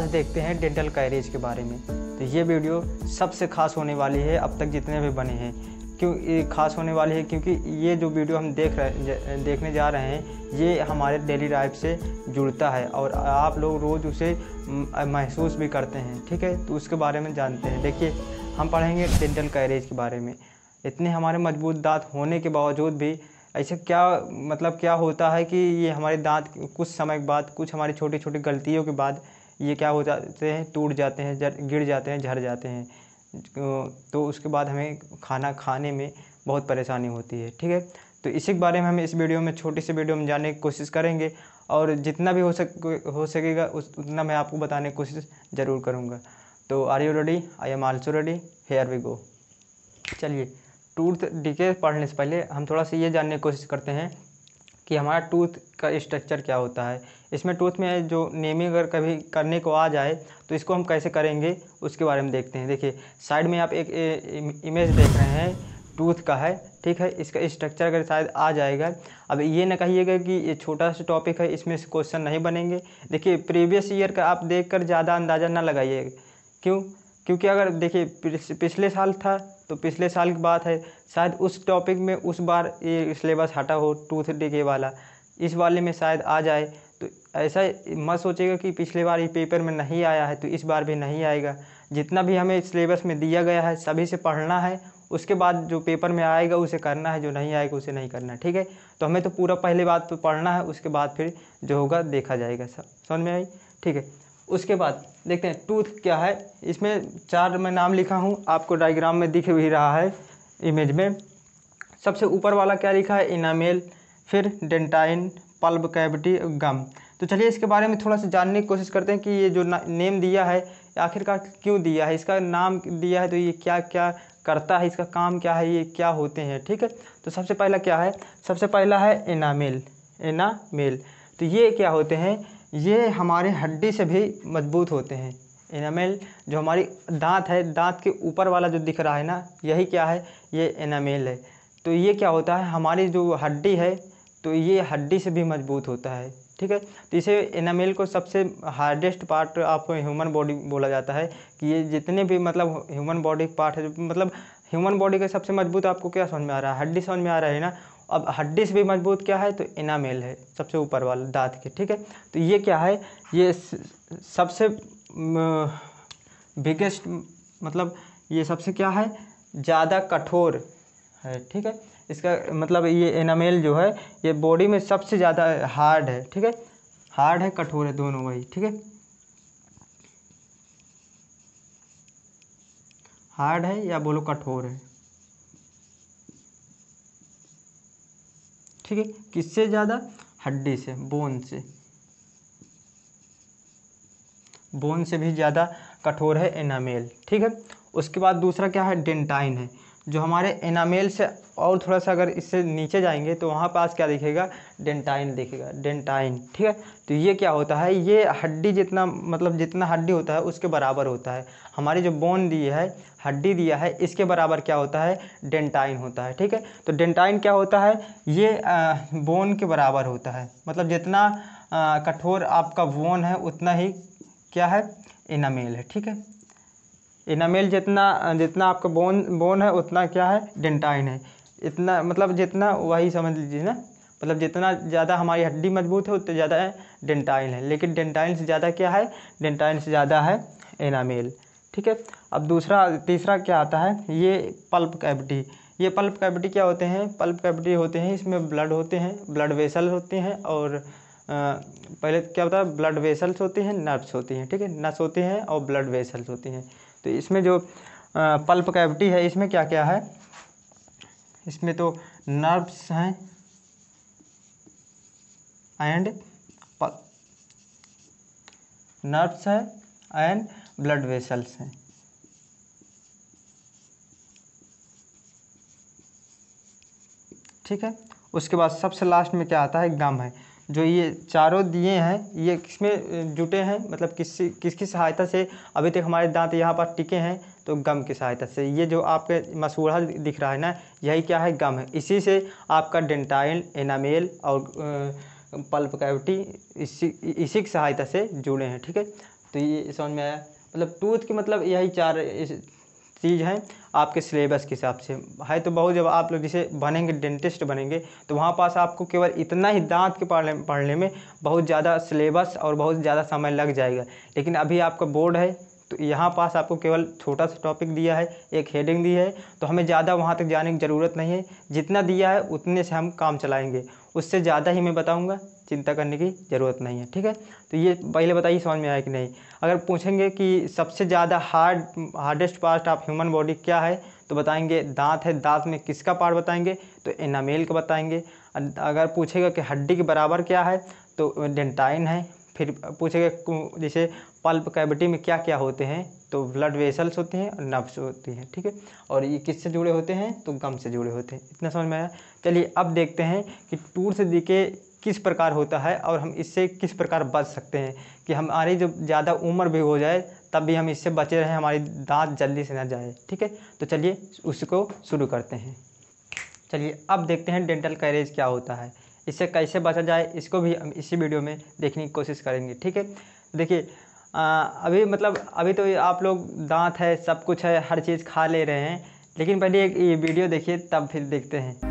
आज देखते हैं डेंटल कैरेज के बारे में तो ये वीडियो सबसे खास होने वाली है अब तक जितने भी बने हैं क्यों खास होने वाली है क्योंकि ये जो वीडियो हम देख रहे देखने जा रहे हैं ये हमारे डेली लाइफ से जुड़ता है और आप लोग रोज़ उसे महसूस भी करते हैं ठीक है तो उसके बारे में जानते हैं देखिए हम पढ़ेंगे डेंटल कैरेज के बारे में इतने हमारे मजबूत दांत होने के बावजूद भी ऐसे क्या मतलब क्या होता है कि ये हमारे दांत कुछ समय के बाद कुछ हमारी छोटी छोटी गलतियों के बाद ये क्या हो जाते हैं टूट जाते हैं गिर जाते हैं झड़ जाते हैं तो उसके बाद हमें खाना खाने में बहुत परेशानी होती है ठीक है तो इसी के बारे में हम इस वीडियो में छोटी सी वीडियो में जानने की कोशिश करेंगे और जितना भी हो सक हो सकेगा उस उतना मैं आपको बताने की कोशिश ज़रूर करूँगा तो are you ready I am also ready here we go चलिए टूर्थ डीके पढ़ने से पहले हम थोड़ा सा ये जानने की कोशिश करते हैं कि हमारा टूथ का स्ट्रक्चर क्या होता है इसमें टूथ में जो नेमिंग अगर कभी करने को आ जाए तो इसको हम कैसे करेंगे उसके बारे में देखते हैं देखिए साइड में आप एक ए, इमेज देख रहे हैं टूथ का है ठीक है इसका स्ट्रक्चर अगर शायद आ जाएगा अब ये ना कहिएगा कि ये छोटा सा टॉपिक है इसमें से क्वेश्चन नहीं बनेंगे देखिए प्रीवियस ईयर का आप देख कर ज़्यादा अंदाज़ा ना लगाइए क्यों क्योंकि अगर देखिए पिछले साल था तो पिछले साल की बात है शायद उस टॉपिक में उस बार ये सिलेबस हटा हो टू थर्टी के वाला इस वाले में शायद आ जाए तो ऐसा मत सोचेगा कि पिछले बार ये पेपर में नहीं आया है तो इस बार भी नहीं आएगा जितना भी हमें सिलेबस में दिया गया है सभी से पढ़ना है उसके बाद जो पेपर में आएगा उसे करना है जो नहीं आएगा उसे नहीं करना है ठीक है तो हमें तो पूरा पहले बात तो पढ़ना है उसके बाद फिर जो होगा देखा जाएगा सब समझ में आई ठीक है उसके बाद देखते हैं टूथ क्या है इसमें चार मैं नाम लिखा हूँ आपको डायग्राम में दिख भी रहा है इमेज में सबसे ऊपर वाला क्या लिखा है इनामेल फिर डेंटाइन पल्ब कैविटी गम तो चलिए इसके बारे में थोड़ा सा जानने की कोशिश करते हैं कि ये जो नेम दिया है आखिरकार क्यों दिया है इसका नाम दिया है तो ये क्या क्या करता है इसका काम क्या है ये क्या होते हैं ठीक है तो सबसे पहला क्या है सबसे पहला है एनामेल एनामेल तो ये क्या होते हैं ये हमारे हड्डी से भी मजबूत होते हैं इनामेल जो हमारी दांत है दांत के ऊपर वाला जो दिख रहा है ना यही क्या है ये इनामेल है तो ये क्या होता है हमारी जो हड्डी है तो ये हड्डी से भी मजबूत होता है ठीक है तो इसे एनामेल को सबसे hardest part of human body बोला जाता है कि ये जितने भी मतलब ह्यूमन बॉडी पार्ट है मतलब ह्यूमन बॉडी का सबसे मजबूत आपको क्या समझ में आ रहा है हड्डी समझ में आ रहा है ना अब हड्डी से भी मजबूत क्या है तो इनामेल है सबसे ऊपर वाला दांत के ठीक है तो ये क्या है ये सबसे बिगेस्ट मतलब ये सबसे क्या है ज़्यादा कठोर है ठीक है इसका मतलब ये एनामेल जो है ये बॉडी में सबसे ज़्यादा हार्ड है ठीक है हार्ड है कठोर है दोनों वही ठीक है हार्ड है या बोलो कठोर है ठीक है किससे ज़्यादा हड्डी से बोन से बोन से भी ज़्यादा कठोर है एनामेल ठीक है उसके बाद दूसरा क्या है डेंटाइन है जो हमारे एनामेल से और थोड़ा सा अगर इससे नीचे जाएंगे तो वहाँ पास क्या दिखेगा डेंटाइन दिखेगा डेंटाइन ठीक है तो ये क्या होता है ये हड्डी जितना मतलब जितना हड्डी होता है उसके बराबर होता है हमारी जो बोन दी है हड्डी दिया है इसके बराबर क्या होता है डेंटाइन होता है ठीक है तो डेंटाइन क्या होता है ये आ, बोन के बराबर होता है मतलब जितना कठोर आपका बोन है उतना ही क्या है इनामेल है ठीक है इनामेल जितना जितना आपका बोन बोन है उतना क्या है डेंटाइन है इतना मतलब जितना वही समझ लीजिए ना मतलब जितना ज़्यादा हमारी हड्डी मजबूत है उतना ज़्यादा डेंटाइन है लेकिन डेंटाइन से ज़्यादा क्या है डेंटाइन से ज़्यादा है एनामेल ठीक है अब दूसरा तीसरा क्या आता है ये पल्प कैविटी ये पल्प कैविटी क्या होते हैं पल्प कैविटी होते हैं इसमें ब्लड होते हैं ब्लड वेसल्स होते हैं और आ, पहले क्या होता है ब्लड वेसल्स होते हैं नर्व्स होती हैं ठीक है नस होते हैं और ब्लड वेसल्स होती हैं तो इसमें जो पल्प कैविटी है इसमें क्या क्या है इसमें तो नर्व्स हैं एंड नर्व्स है एंड ब्लड वेसल्स हैं ठीक है उसके बाद सबसे लास्ट में क्या आता है गम है जो ये चारों दिए हैं ये किसमें जुटे हैं मतलब किसी किसकी सहायता से अभी तक हमारे दांत यहाँ पर टिके हैं तो गम की सहायता से ये जो आपके मसूढ़ा दिख रहा है ना यही क्या है गम है इसी से आपका डेंटाइल एनामेल और पल्प कैविटी इसी इसी की सहायता से जुड़े हैं ठीक है तो ये समझ में आया मतलब टूथ की मतलब यही चार चीज़ है आपके सिलेबस के हिसाब से है तो बहुत जब आप लोग जैसे बनेंगे डेंटिस्ट बनेंगे तो वहाँ पास आपको केवल इतना ही दांत के पढ़ने पढ़ने में बहुत ज़्यादा सिलेबस और बहुत ज़्यादा समय लग जाएगा लेकिन अभी आपका बोर्ड है तो यहाँ पास आपको केवल छोटा सा टॉपिक दिया है एक हेडिंग दी है तो हमें ज़्यादा वहाँ तक जाने की ज़रूरत नहीं है जितना दिया है उतने से हम काम चलाएँगे उससे ज़्यादा ही मैं बताऊँगा चिंता करने की ज़रूरत नहीं है ठीक है तो ये पहले बताइए समझ में आया कि नहीं अगर पूछेंगे कि सबसे ज़्यादा hard hardest part of human body क्या है तो बताएंगे दांत है दांत में किसका पार्ट बताएंगे तो एनामेल का बताएंगे अगर पूछेगा कि हड्डी के बराबर क्या है तो डेंटाइन है फिर पूछेगा जैसे पल्प कैविटी में क्या क्या होते हैं तो ब्लड वेसल्स होते हैं और नब्स होती हैं ठीक है और ये किससे जुड़े होते हैं तो गम से जुड़े होते हैं इतना समझ में आया चलिए अब देखते हैं कि टूर से दिखे किस प्रकार होता है और हम इससे किस प्रकार बच सकते हैं कि हमारी जब ज़्यादा उम्र भी हो जाए तब भी हम इससे बचे रहें हमारी दांत जल्दी से ना जाए ठीक है तो चलिए उसको शुरू करते हैं चलिए अब देखते हैं डेंटल कैरेज क्या होता है इससे कैसे बचा जाए इसको भी हम इसी वीडियो में देखने की कोशिश करेंगे ठीक है देखिए अभी मतलब अभी तो आप लोग दांत है सब कुछ है हर चीज़ खा ले रहे हैं लेकिन पहले एक ये वीडियो देखिए तब फिर देखते हैं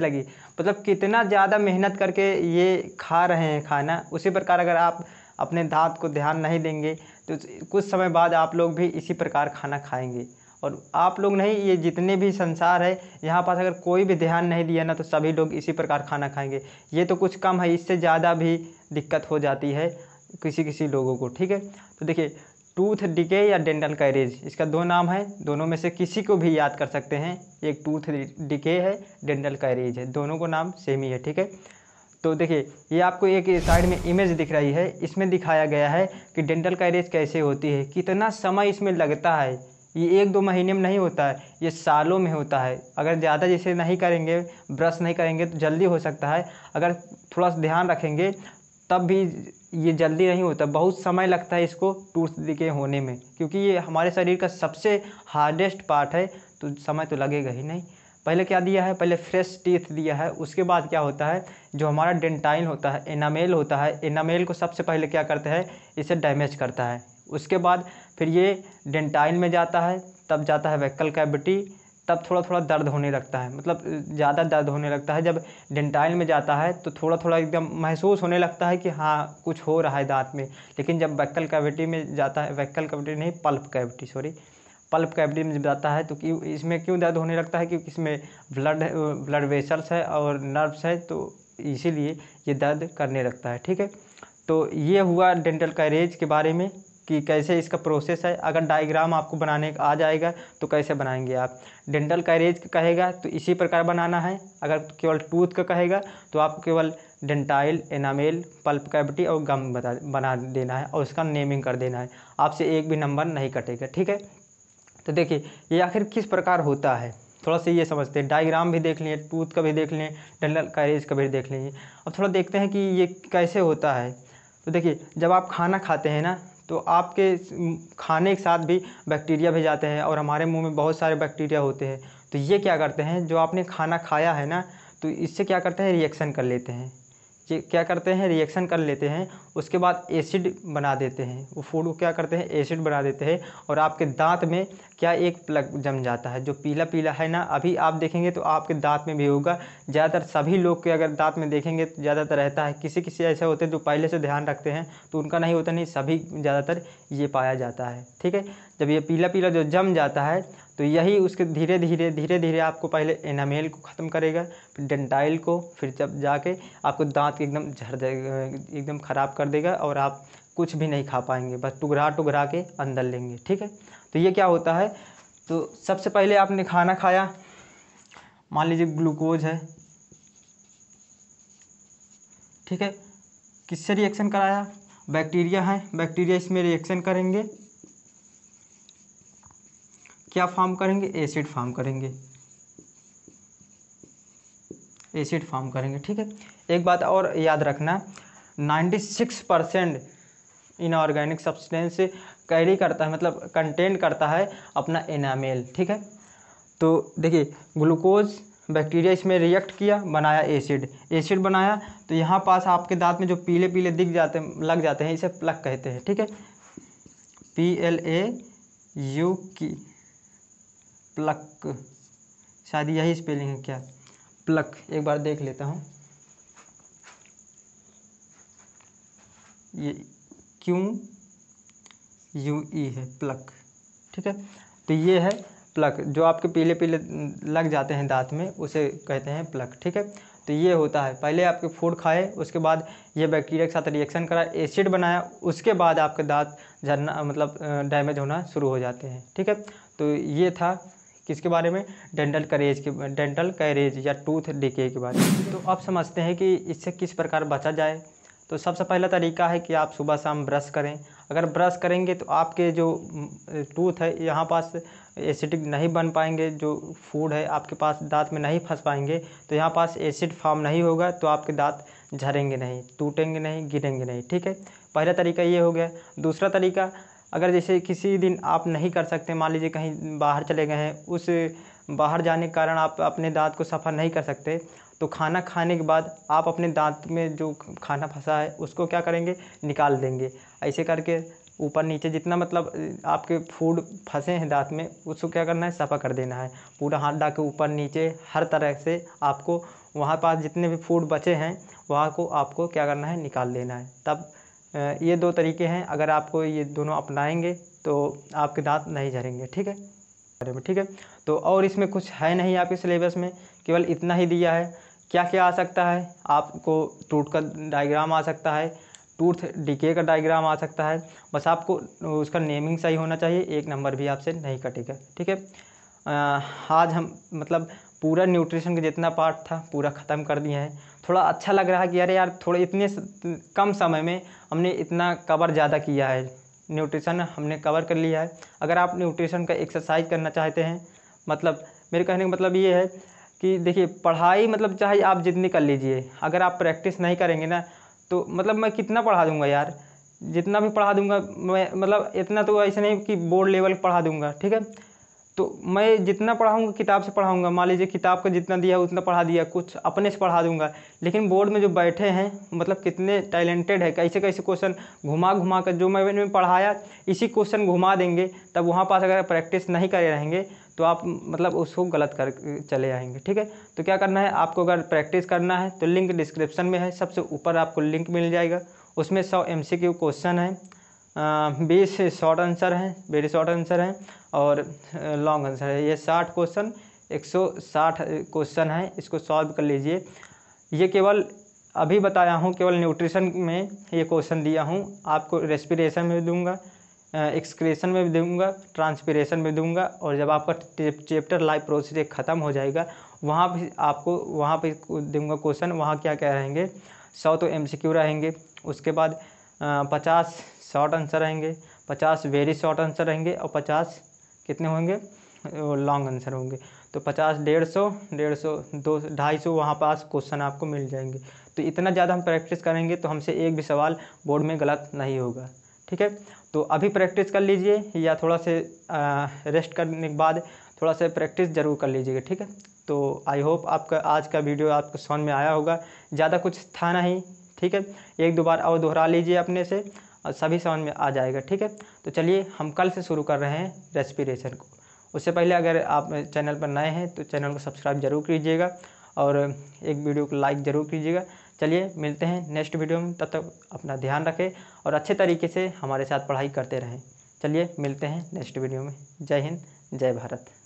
लगी मतलब कितना ज़्यादा मेहनत करके ये खा रहे हैं खाना उसी प्रकार अगर आप अपने दांत को ध्यान नहीं देंगे तो कुछ समय बाद आप लोग भी इसी प्रकार खाना खाएंगे और आप लोग नहीं ये जितने भी संसार है यहाँ पास अगर कोई भी ध्यान नहीं दिया ना तो सभी लोग इसी प्रकार खाना खाएंगे ये तो कुछ कम है इससे ज़्यादा भी दिक्कत हो जाती है किसी किसी लोगों को ठीक है तो देखिए टूथ डिके या डेंटल कैरेज इसका दो नाम है दोनों में से किसी को भी याद कर सकते हैं एक टूथ डिके है डेंटल कैरेज है दोनों को नाम सेम ही है ठीक है तो देखिए ये आपको एक साइड में इमेज दिख रही है इसमें दिखाया गया है कि डेंटल कैरेज कैसे होती है कितना समय इसमें लगता है ये एक दो महीने में नहीं होता है ये सालों में होता है अगर ज़्यादा जैसे नहीं करेंगे ब्रश नहीं करेंगे तो जल्दी हो सकता है अगर थोड़ा सा ध्यान रखेंगे तब भी ये जल्दी नहीं होता बहुत समय लगता है इसको टूट के होने में क्योंकि ये हमारे शरीर का सबसे हार्डेस्ट पार्ट है तो समय तो लगेगा ही नहीं पहले क्या दिया है पहले फ्रेश टीथ दिया है उसके बाद क्या होता है जो हमारा डेंटाइल होता है एनामेल होता है एनामेल को सबसे पहले क्या करते हैं इसे डैमेज करता है उसके बाद फिर ये डेंटाइल में जाता है तब जाता है वैकल कैबिटी तब थोड़ा थोड़ा दर्द होने लगता है मतलब ज़्यादा दर्द होने लगता है जब डेंटाइल में जाता है तो थोड़ा थोड़ा एकदम महसूस होने लगता है कि हाँ कुछ हो रहा है दांत में लेकिन जब वैक्कल कैविटी में जाता है वैक्कल कैविटी नहीं pulp cavity sorry pulp cavity में जाता है तो क्यों इसमें क्यों दर्द होने लगता है क्योंकि इसमें ब्लड ब्लड वेसल्स है और नर्व्स है तो इसीलिए ये दर्द करने लगता है ठीक है तो ये हुआ डेंटल कैरेज के बारे में कि कैसे इसका प्रोसेस है अगर डायग्राम आपको बनाने का आ जाएगा तो कैसे बनाएंगे आप डेंटल कैरेज का कहेगा तो इसी प्रकार बनाना है अगर केवल टूथ का कहेगा तो आप केवल डेंटाइल एनामेल पल्प कैविटी और गम बता बना देना है और उसका नेमिंग कर देना है आपसे एक भी नंबर नहीं कटेगा ठीक है तो देखिए ये आखिर किस प्रकार होता है थोड़ा सा ये समझते हैं डायग्राम भी देख लें टूथ का भी देख लें डेंटल कैरेज का भी देख लें अब थोड़ा देखते हैं कि ये कैसे होता है तो देखिए जब आप खाना खाते हैं ना तो आपके खाने के साथ भी बैक्टीरिया भी जाते हैं और हमारे मुंह में बहुत सारे बैक्टीरिया होते हैं तो ये क्या करते हैं जो आपने खाना खाया है ना तो इससे क्या करते हैं रिएक्शन कर लेते हैं क्या करते हैं रिएक्शन कर लेते हैं उसके बाद एसिड बना देते हैं वो फूड को क्या करते हैं एसिड बना देते हैं और आपके दांत में क्या एक प्लग जम जाता है जो पीला पीला है ना अभी आप देखेंगे तो आपके दांत में भी होगा ज़्यादातर सभी लोग के अगर दांत में देखेंगे तो ज़्यादातर रहता है किसी किसी ऐसे होते हैं जो पहले से ध्यान रखते हैं तो उनका नहीं होता नहीं सभी ज़्यादातर ये पाया जाता है ठीक है जब ये पीला पीला जो जम जाता है तो यही उसके धीरे धीरे धीरे धीरे आपको पहले एनामेल को ख़त्म करेगा फिर डेंटाइल को फिर जब जाके आपको दांत एकदम झड़ जाएगा एकदम ख़राब कर देगा और आप कुछ भी नहीं खा पाएंगे बस टुकड़ा टुकड़ा के अंदर लेंगे ठीक है तो ये क्या होता है तो सबसे पहले आपने खाना खाया मान लीजिए ग्लूकोज है ठीक है किससे रिएक्शन कराया बैक्टीरिया है बैक्टीरिया इसमें रिएक्शन करेंगे क्या फॉर्म करेंगे एसिड फॉर्म करेंगे एसिड फॉर्म करेंगे ठीक है एक बात और याद रखना 96 परसेंट इनऑर्गेनिक सब्सटेंस कैरी करता है मतलब कंटेन करता है अपना एनामेल ठीक है तो देखिए ग्लूकोज बैक्टीरिया इसमें रिएक्ट किया बनाया एसिड एसिड बनाया तो यहाँ पास आपके दांत में जो पीले पीले दिख जाते लग जाते हैं इसे प्लक कहते हैं ठीक है पी एल ए यू की प्लक शायद यही स्पेलिंग है क्या प्लक एक बार देख लेता हूँ ये क्यों यू ई है प्लक ठीक है तो ये है प्लक जो आपके पीले पीले लग जाते हैं दांत में उसे कहते हैं प्लक ठीक है तो ये होता है पहले आपके फूड खाए उसके बाद ये बैक्टीरिया के साथ रिएक्शन करा एसिड बनाया उसके बाद आपके दांत झरना मतलब डैमेज होना शुरू हो जाते हैं ठीक है तो ये था किसके बारे में डेंटल करेज के डेंटल कैरेज या टूथ डिके के बारे में तो आप समझते हैं कि इससे किस प्रकार बचा जाए तो सबसे पहला तरीका है कि आप सुबह शाम ब्रश करें अगर ब्रश करेंगे तो आपके जो टूथ है यहाँ पास एसिडिक नहीं बन पाएंगे जो फूड है आपके पास दांत में नहीं फंस पाएंगे तो यहाँ पास एसिड फॉर्म नहीं होगा तो आपके दांत झरेंगे नहीं टूटेंगे नहीं गिरेंगे नहीं ठीक है पहला तरीका ये हो गया दूसरा तरीका अगर जैसे किसी दिन आप नहीं कर सकते मान लीजिए कहीं बाहर चले गए हैं उस बाहर जाने के कारण आप अपने दांत को सफ़र नहीं कर सकते तो खाना खाने के बाद आप अपने दांत में जो खाना फंसा है उसको क्या करेंगे निकाल देंगे ऐसे करके ऊपर नीचे जितना मतलब आपके फूड फंसे हैं दांत में उसको क्या करना है सफ़ा कर देना है पूरा हाथ डाल के ऊपर नीचे हर तरह से आपको वहाँ पास जितने भी फूड बचे हैं वहाँ को आपको क्या करना है निकाल देना है तब ये दो तरीके हैं अगर आपको ये दोनों अपनाएंगे तो आपके दांत नहीं झरेंगे ठीक है बारे में ठीक है तो और इसमें कुछ है नहीं आपके सिलेबस में केवल इतना ही दिया है क्या क्या आ सकता है आपको टूट का डायग्राम आ सकता है टूथ डीके का डायग्राम आ सकता है बस आपको उसका नेमिंग सही होना चाहिए एक नंबर भी आपसे नहीं कटेगा ठीक है आज हम मतलब पूरा न्यूट्रिशन का जितना पार्ट था पूरा ख़त्म कर दिया है थोड़ा अच्छा लग रहा है कि अरे यार थोड़े इतने कम समय में हमने इतना कवर ज़्यादा किया है न्यूट्रिशन हमने कवर कर लिया है अगर आप न्यूट्रिशन का एक्सरसाइज करना चाहते हैं मतलब मेरे कहने का मतलब ये है कि देखिए पढ़ाई मतलब चाहे आप जितनी कर लीजिए अगर आप प्रैक्टिस नहीं करेंगे ना तो मतलब मैं कितना पढ़ा दूंगा यार जितना भी पढ़ा दूंगा मैं मतलब इतना तो ऐसे नहीं कि बोर्ड लेवल पढ़ा दूंगा ठीक है तो मैं जितना पढ़ाऊँगा किताब से पढ़ाऊँगा मान लीजिए किताब का जितना दिया उतना पढ़ा दिया कुछ अपने से पढ़ा दूँगा लेकिन बोर्ड में जो बैठे हैं मतलब कितने टैलेंटेड है कैसे कैसे क्वेश्चन घुमा घुमा कर जो मैं मैंने पढ़ाया इसी क्वेश्चन घुमा देंगे तब वहाँ पास अगर प्रैक्टिस नहीं करे रहेंगे तो आप मतलब उसको गलत कर चले आएंगे ठीक है तो क्या करना है आपको अगर प्रैक्टिस करना है तो लिंक डिस्क्रिप्शन में है सबसे ऊपर आपको लिंक मिल जाएगा उसमें सौ एम क्वेश्चन है बीस शॉर्ट आंसर हैं वेरी शॉर्ट आंसर हैं और लॉन्ग आंसर है ये साठ क्वेश्चन एक सौ साठ क्वेश्चन हैं इसको सॉल्व कर लीजिए ये केवल अभी बताया हूँ केवल न्यूट्रिशन में ये क्वेश्चन दिया हूँ आपको रेस्पिरेशन में भी दूंगा एक्सक्रेशन में भी दूंगा ट्रांसपिरेशन में दूंगा और जब आपका चैप्टर लाइव प्रोसीजर ख़त्म हो जाएगा वहाँ भी आपको वहाँ पर दूंगा क्वेश्चन वहाँ क्या क्या रहेंगे सौ तो एम रहेंगे उसके बाद पचास शॉर्ट आंसर रहेंगे पचास वेरी शॉर्ट आंसर रहेंगे और पचास कितने होंगे लॉन्ग आंसर होंगे तो पचास डेढ़ सौ डेढ़ सौ दो ढाई सौ वहाँ पास क्वेश्चन आपको मिल जाएंगे तो इतना ज़्यादा हम प्रैक्टिस करेंगे तो हमसे एक भी सवाल बोर्ड में गलत नहीं होगा ठीक है तो अभी प्रैक्टिस कर लीजिए या थोड़ा से आ, रेस्ट करने के बाद थोड़ा सा प्रैक्टिस ज़रूर कर लीजिएगा ठीक है तो आई होप आपका आज का वीडियो आपको समझ में आया होगा ज़्यादा कुछ था नहीं ठीक है एक दो बार और दोहरा लीजिए अपने से और सभी समझ में आ जाएगा ठीक है तो चलिए हम कल से शुरू कर रहे हैं रेस्पिरेशन को उससे पहले अगर आप चैनल पर नए हैं तो चैनल को सब्सक्राइब जरूर कीजिएगा और एक वीडियो को लाइक ज़रूर कीजिएगा चलिए मिलते हैं नेक्स्ट वीडियो में तब तक अपना ध्यान रखें और अच्छे तरीके से हमारे साथ पढ़ाई करते रहें चलिए मिलते हैं नेक्स्ट वीडियो में जय हिंद जय भारत